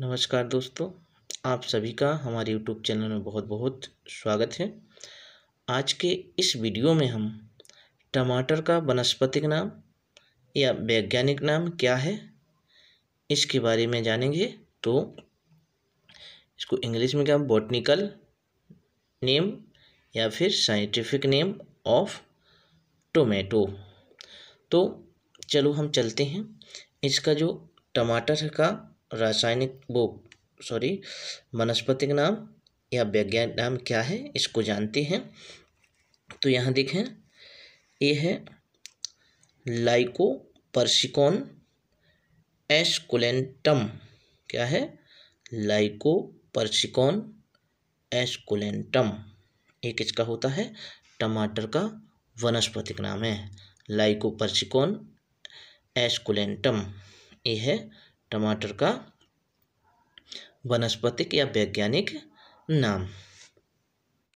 नमस्कार दोस्तों आप सभी का हमारे यूट्यूब चैनल में बहुत बहुत स्वागत है आज के इस वीडियो में हम टमाटर का वनस्पतिक नाम या वैज्ञानिक नाम क्या है इसके बारे में जानेंगे तो इसको इंग्लिश में क्या बॉटनिकल नेम या फिर साइंटिफिक नेम ऑफ टोमेटो तो चलो हम चलते हैं इसका जो टमाटर का रासायनिक वो सॉरी वनस्पति का नाम या वैज्ञानिक नाम क्या है इसको जानते हैं तो यहाँ देखें ये है लाइको पर्सिकोन एस्कुलेंटम क्या है लाइको पर्सिकोन एस्कुलेंटम एक इसका होता है टमाटर का वनस्पतिक नाम है लाइको परसिकॉन एस्कुलेंटम ये है टमाटर का वनस्पतिक या वैज्ञानिक नाम